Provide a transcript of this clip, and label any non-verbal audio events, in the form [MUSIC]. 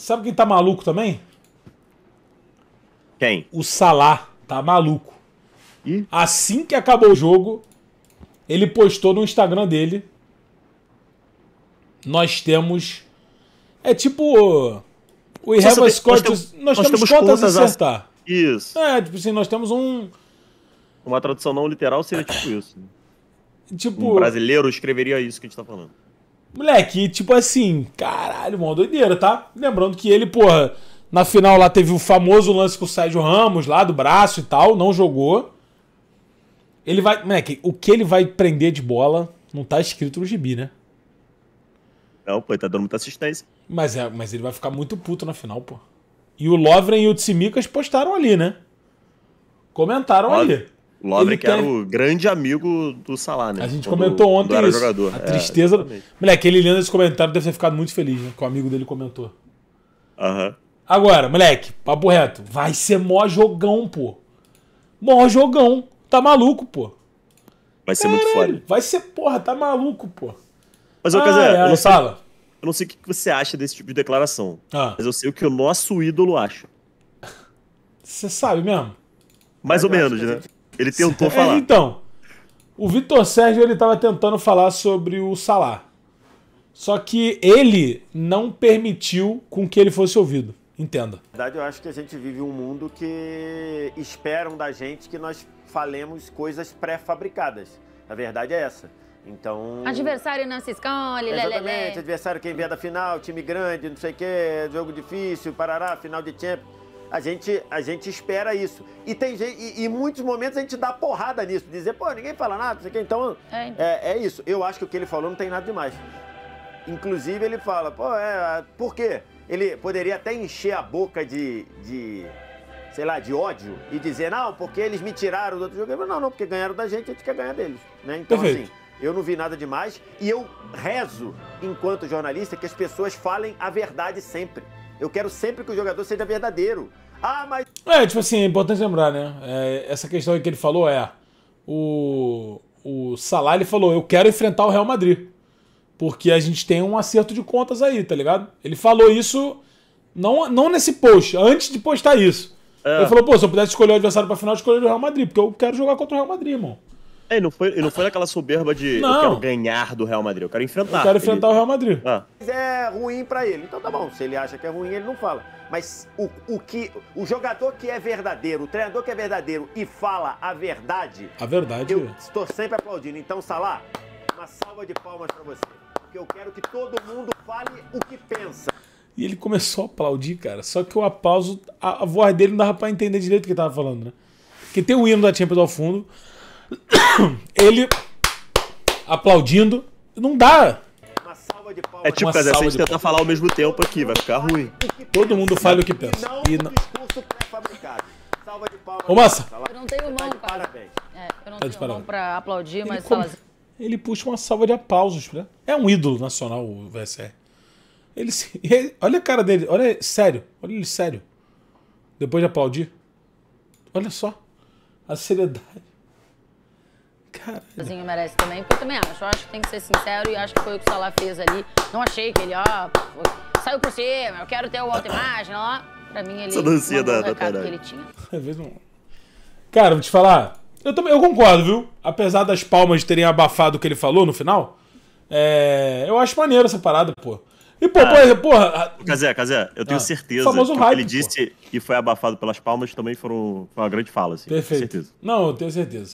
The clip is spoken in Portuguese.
Sabe quem tá maluco também? Quem? O Salah tá maluco. E? Assim que acabou o jogo, ele postou no Instagram dele. Nós temos. É tipo. O have sabe, Scott. Nós, nós, nós, temos, contas, contas a acertar. Isso. É, tipo assim, nós temos um. Uma tradução não literal seria tipo isso. Né? Tipo. Um brasileiro escreveria isso que a gente tá falando. Moleque, tipo assim, caralho, mó doideira, tá? Lembrando que ele, porra, na final lá teve o famoso lance com o Sérgio Ramos lá do braço e tal, não jogou. Ele vai. Moleque, o que ele vai prender de bola não tá escrito no gibi, né? Não, pô, ele tá dando muita assistência. Mas, é, mas ele vai ficar muito puto na final, pô. E o Lovren e o Tsimikas postaram ali, né? Comentaram Óbvio. ali. O Lovren que tem... era o grande amigo do Salah, né? A gente Quando comentou ontem era isso. Jogador. A é, tristeza. É, Moleque, ele lendo esse comentário deve ter ficado muito feliz, né? Que o amigo dele comentou. Aham. Uhum. Agora, moleque, papo reto. Vai ser mó jogão, pô. Mó jogão. Tá maluco, pô. Vai ser muito foda. Vai ser, porra, tá maluco, pô. Mas, ô, ah, Casé, é, eu, não sei, fala. eu não sei o que você acha desse tipo de declaração. Ah. Mas eu sei o que o nosso ídolo acha. Você sabe mesmo? Mais ou menos, né? Ele tentou é, falar. Então, o Vitor Sérgio ele estava tentando falar sobre o Salah. Só que ele não permitiu com que ele fosse ouvido. Entenda. Na verdade, eu acho que a gente vive um mundo que esperam da gente que nós falemos coisas pré-fabricadas. A verdade é essa. Então. Adversário não se escolhe, Exatamente, lelele. adversário quem vier da final, time grande, não sei o quê, jogo difícil, parará, final de tempo. A gente, a gente espera isso. E tem gente, e, e muitos momentos a gente dá porrada nisso, dizer, pô, ninguém fala nada, isso então é. Então. é, é isso. Eu acho que o que ele falou não tem nada demais. Inclusive ele fala, pô, é, por quê? Ele poderia até encher a boca de, de sei lá, de ódio e dizer, não, porque eles me tiraram do outro jogo. Falo, não, não, porque ganharam da gente, a gente quer ganhar deles. Né? Então, Perfeito. assim, eu não vi nada demais e eu rezo, enquanto jornalista, que as pessoas falem a verdade sempre. Eu quero sempre que o jogador seja verdadeiro. Ah, mas. É, tipo assim, é importante lembrar, né? É, essa questão que ele falou é. O, o Salah ele falou: Eu quero enfrentar o Real Madrid. Porque a gente tem um acerto de contas aí, tá ligado? Ele falou isso não, não nesse post, antes de postar isso. É. Ele falou: Pô, se eu pudesse escolher o adversário pra final, eu escolheria o Real Madrid. Porque eu quero jogar contra o Real Madrid, irmão. É, não foi, não foi naquela soberba de não. eu quero ganhar do Real Madrid, eu quero enfrentar. Eu quero enfrentar ele... o Real Madrid. Ah. É ruim para ele. Então tá bom, se ele acha que é ruim, ele não fala. Mas o, o, que, o jogador que é verdadeiro, o treinador que é verdadeiro e fala a verdade. A verdade. Eu é estou sempre aplaudindo. Então, Salah, uma salva de palmas para você. Porque eu quero que todo mundo fale o que pensa. E ele começou a aplaudir, cara. Só que o aplauso, a, a voz dele não dava pra entender direito o que ele tava falando, né? Porque tem o hino da Champions ao fundo. [COUGHS] Ele aplaudindo. Não dá. É tipo, cara, se a gente tentar falar ao mesmo tempo aqui, vai ficar ruim. Todo mundo fala o que pensa. E não... Salva de palmas. Ô, massa. Eu não tenho tá mão, cara. É, eu não tá tenho mão pra aplaudir, mas come... Assim. Ele puxa uma salva de aplausos. Né? É um ídolo nacional, o VSR. Ele, se... [LAUGHS] Olha a cara dele. Olha, sério. Olha ele sério. Depois de aplaudir. Olha só. A seriedade. Caralho. merece também, porque eu também acho. Eu acho que tem que ser sincero e acho que foi o que o Salah fez ali. Não achei que ele, ó, saiu por cima, eu quero ter o autoimagem, ó. Pra mim, ele. Essa dancinha da, da que ele tinha. É Cara, vou te falar. Eu, também, eu concordo, viu? Apesar das palmas terem abafado o que ele falou no final, é, eu acho maneiro essa parada, pô. E, pô, ah, é, porra. Cazé, Cazé, eu tenho ah, certeza famoso que hype, ele disse pô. e foi abafado pelas palmas também foram, foi uma grande fala, assim. Perfeito. Certeza. Não, eu tenho certeza.